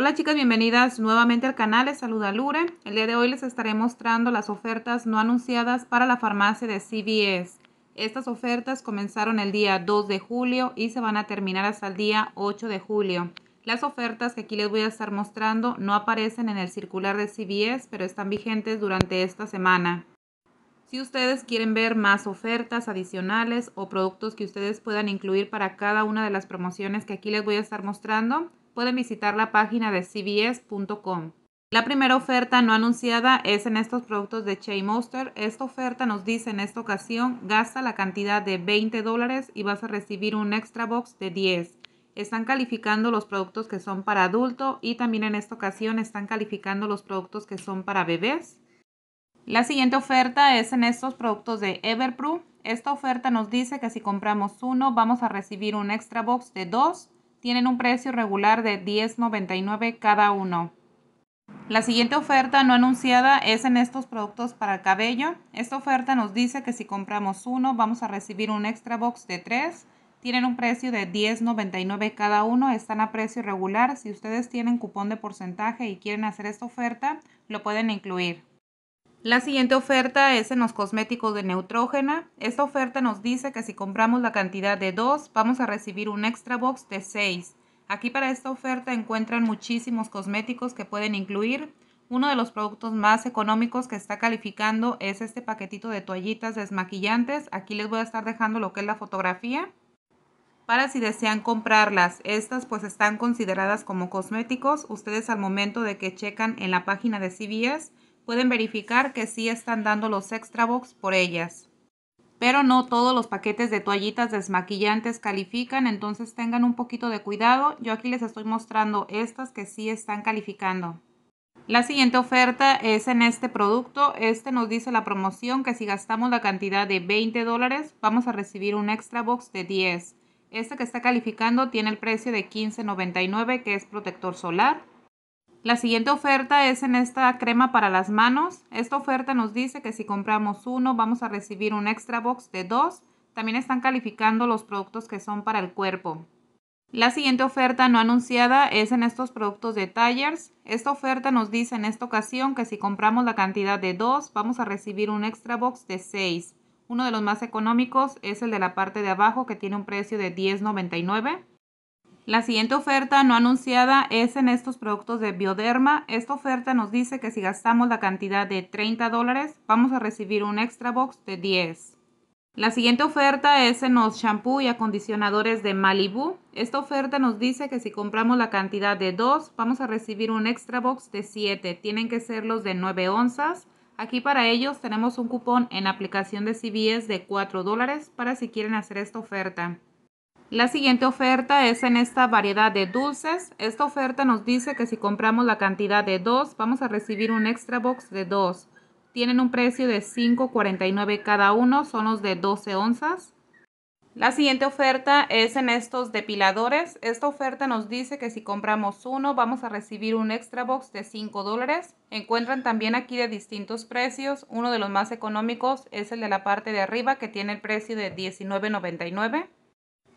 Hola chicas, bienvenidas nuevamente al canal, les saluda Lure. El día de hoy les estaré mostrando las ofertas no anunciadas para la farmacia de CVS. Estas ofertas comenzaron el día 2 de julio y se van a terminar hasta el día 8 de julio. Las ofertas que aquí les voy a estar mostrando no aparecen en el circular de CVS, pero están vigentes durante esta semana. Si ustedes quieren ver más ofertas adicionales o productos que ustedes puedan incluir para cada una de las promociones que aquí les voy a estar mostrando, pueden visitar la página de cbs.com. La primera oferta no anunciada es en estos productos de Chey Monster. Esta oferta nos dice en esta ocasión, gasta la cantidad de 20 dólares y vas a recibir un extra box de 10. Están calificando los productos que son para adulto y también en esta ocasión están calificando los productos que son para bebés. La siguiente oferta es en estos productos de Everpro. Esta oferta nos dice que si compramos uno vamos a recibir un extra box de 2 tienen un precio regular de $10.99 cada uno. La siguiente oferta no anunciada es en estos productos para el cabello. Esta oferta nos dice que si compramos uno vamos a recibir un extra box de tres. Tienen un precio de $10.99 cada uno, están a precio regular. Si ustedes tienen cupón de porcentaje y quieren hacer esta oferta, lo pueden incluir. La siguiente oferta es en los cosméticos de Neutrógena. Esta oferta nos dice que si compramos la cantidad de 2, vamos a recibir un extra box de 6. Aquí para esta oferta encuentran muchísimos cosméticos que pueden incluir. Uno de los productos más económicos que está calificando es este paquetito de toallitas desmaquillantes. Aquí les voy a estar dejando lo que es la fotografía. Para si desean comprarlas, estas pues están consideradas como cosméticos. Ustedes al momento de que checan en la página de CVS pueden verificar que sí están dando los extra box por ellas. Pero no todos los paquetes de toallitas desmaquillantes califican, entonces tengan un poquito de cuidado. Yo aquí les estoy mostrando estas que sí están calificando. La siguiente oferta es en este producto. Este nos dice la promoción que si gastamos la cantidad de 20 dólares vamos a recibir un extra box de 10. Este que está calificando tiene el precio de $15.99 que es protector solar. La siguiente oferta es en esta crema para las manos. Esta oferta nos dice que si compramos uno vamos a recibir un extra box de dos. También están calificando los productos que son para el cuerpo. La siguiente oferta no anunciada es en estos productos de Tires. Esta oferta nos dice en esta ocasión que si compramos la cantidad de dos vamos a recibir un extra box de seis, Uno de los más económicos es el de la parte de abajo que tiene un precio de $10.99. La siguiente oferta no anunciada es en estos productos de Bioderma. Esta oferta nos dice que si gastamos la cantidad de 30 dólares, vamos a recibir un extra box de 10. La siguiente oferta es en los shampoo y acondicionadores de Malibu. Esta oferta nos dice que si compramos la cantidad de 2, vamos a recibir un extra box de 7. Tienen que ser los de 9 onzas. Aquí para ellos tenemos un cupón en aplicación de CBS de 4 dólares para si quieren hacer esta oferta. La siguiente oferta es en esta variedad de dulces. Esta oferta nos dice que si compramos la cantidad de 2, vamos a recibir un extra box de 2. Tienen un precio de 5.49 cada uno, son los de 12 onzas. La siguiente oferta es en estos depiladores. Esta oferta nos dice que si compramos uno, vamos a recibir un extra box de 5 dólares. Encuentran también aquí de distintos precios. Uno de los más económicos es el de la parte de arriba que tiene el precio de $19.99.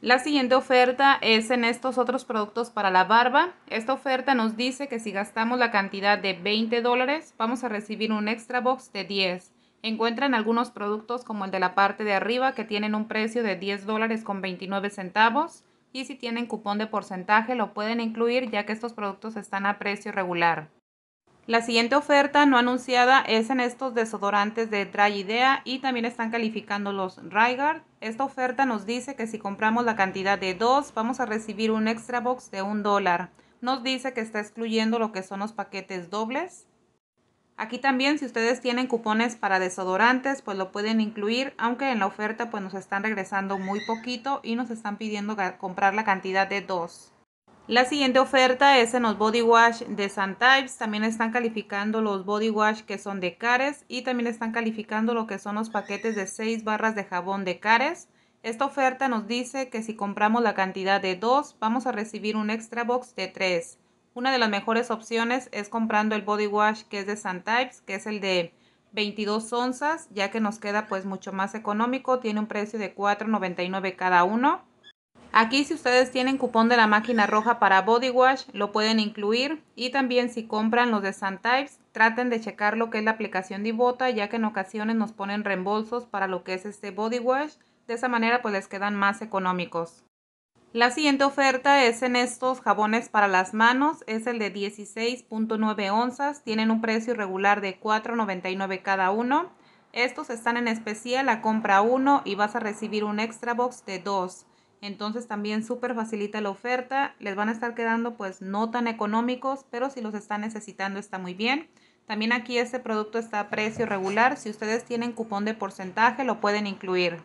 La siguiente oferta es en estos otros productos para la barba. Esta oferta nos dice que si gastamos la cantidad de 20 dólares, vamos a recibir un extra box de 10. Encuentran algunos productos como el de la parte de arriba que tienen un precio de 10 dólares con 29 centavos y si tienen cupón de porcentaje lo pueden incluir ya que estos productos están a precio regular. La siguiente oferta no anunciada es en estos desodorantes de Dry Idea y también están calificando los Rygar. Esta oferta nos dice que si compramos la cantidad de dos vamos a recibir un extra box de un dólar. Nos dice que está excluyendo lo que son los paquetes dobles. Aquí también si ustedes tienen cupones para desodorantes pues lo pueden incluir aunque en la oferta pues nos están regresando muy poquito y nos están pidiendo comprar la cantidad de dos. La siguiente oferta es en los body wash de Types. También están calificando los body wash que son de Cares y también están calificando lo que son los paquetes de 6 barras de jabón de Cares. Esta oferta nos dice que si compramos la cantidad de 2 vamos a recibir un extra box de 3. Una de las mejores opciones es comprando el body wash que es de Types, que es el de 22 onzas, ya que nos queda pues mucho más económico, tiene un precio de 4.99 cada uno. Aquí si ustedes tienen cupón de la máquina roja para body wash, lo pueden incluir. Y también si compran los de Types, traten de checar lo que es la aplicación Divota, ya que en ocasiones nos ponen reembolsos para lo que es este body wash. De esa manera pues les quedan más económicos. La siguiente oferta es en estos jabones para las manos, es el de 16.9 onzas, tienen un precio regular de 4.99 cada uno. Estos están en especial a compra uno y vas a recibir un extra box de dos. Entonces también súper facilita la oferta. Les van a estar quedando pues no tan económicos, pero si los están necesitando está muy bien. También aquí este producto está a precio regular. Si ustedes tienen cupón de porcentaje lo pueden incluir.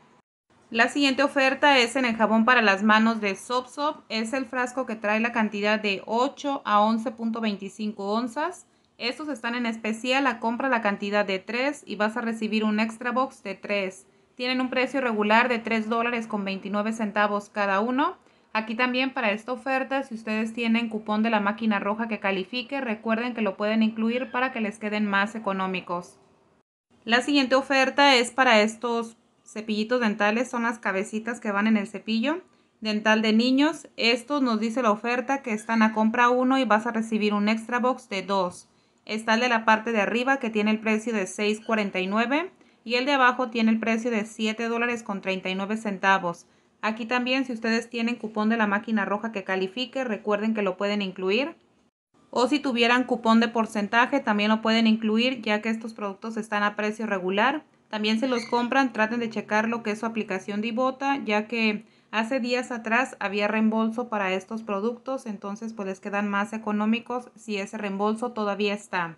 La siguiente oferta es en el jabón para las manos de Soap Es el frasco que trae la cantidad de 8 a 11.25 onzas. Estos están en especial a compra la cantidad de 3 y vas a recibir un extra box de 3. Tienen un precio regular de 3 dólares con 29 centavos cada uno. Aquí también para esta oferta, si ustedes tienen cupón de la máquina roja que califique, recuerden que lo pueden incluir para que les queden más económicos. La siguiente oferta es para estos cepillitos dentales, son las cabecitas que van en el cepillo dental de niños. Estos nos dice la oferta que están a compra uno y vas a recibir un extra box de 2. Está de la parte de arriba que tiene el precio de $6.49 y el de abajo tiene el precio de 7 dólares con 39 centavos. Aquí también si ustedes tienen cupón de la máquina roja que califique, recuerden que lo pueden incluir. O si tuvieran cupón de porcentaje, también lo pueden incluir ya que estos productos están a precio regular. También se los compran, traten de checar lo que es su aplicación de ya que hace días atrás había reembolso para estos productos, entonces pues les quedan más económicos si ese reembolso todavía está.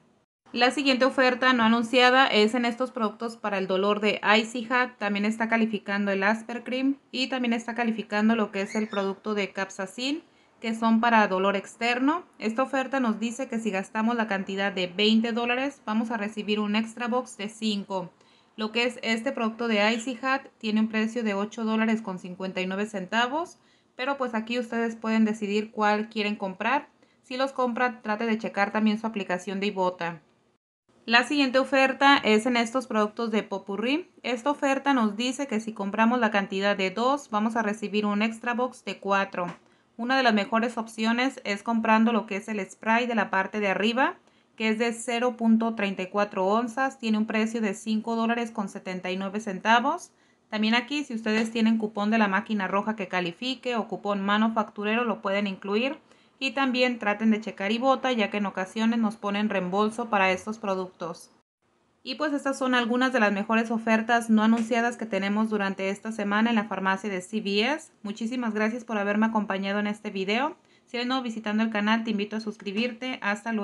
La siguiente oferta no anunciada es en estos productos para el dolor de Icy Hat. También está calificando el Asper Cream y también está calificando lo que es el producto de Capsacin, que son para dolor externo. Esta oferta nos dice que si gastamos la cantidad de 20 dólares, vamos a recibir un extra box de 5. Lo que es este producto de Icy Hat tiene un precio de 8 dólares con 59 centavos, pero pues aquí ustedes pueden decidir cuál quieren comprar. Si los compra trate de checar también su aplicación de Ibota. La siguiente oferta es en estos productos de Popurrí. Esta oferta nos dice que si compramos la cantidad de dos vamos a recibir un extra box de 4. Una de las mejores opciones es comprando lo que es el spray de la parte de arriba, que es de 0.34 onzas, tiene un precio de 5 dólares con 79 centavos. También aquí, si ustedes tienen cupón de la máquina roja que califique o cupón manufacturero, lo pueden incluir y también traten de checar y bota ya que en ocasiones nos ponen reembolso para estos productos. Y pues estas son algunas de las mejores ofertas no anunciadas que tenemos durante esta semana en la farmacia de CVS. Muchísimas gracias por haberme acompañado en este video. Si eres nuevo visitando el canal, te invito a suscribirte. Hasta luego.